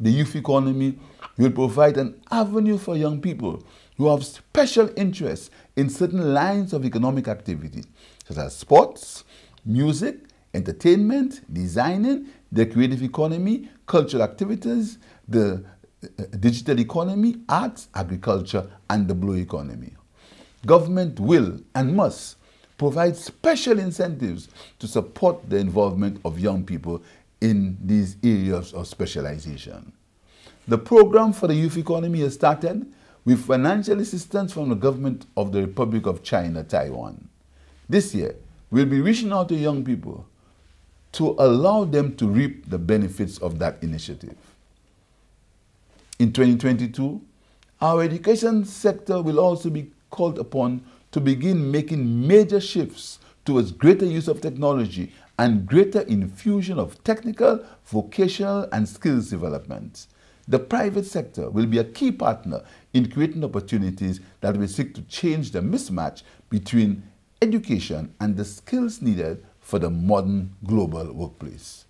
the youth economy will provide an avenue for young people who have special interests in certain lines of economic activity, such as sports, music, entertainment, designing, the creative economy, cultural activities, the uh, digital economy, arts, agriculture, and the blue economy. Government will and must provide special incentives to support the involvement of young people in these areas of specialization. The program for the youth economy has started with financial assistance from the government of the Republic of China, Taiwan. This year, we'll be reaching out to young people to allow them to reap the benefits of that initiative. In 2022, our education sector will also be called upon to begin making major shifts towards greater use of technology and greater infusion of technical, vocational, and skills development. The private sector will be a key partner in creating opportunities that will seek to change the mismatch between education and the skills needed for the modern global workplace.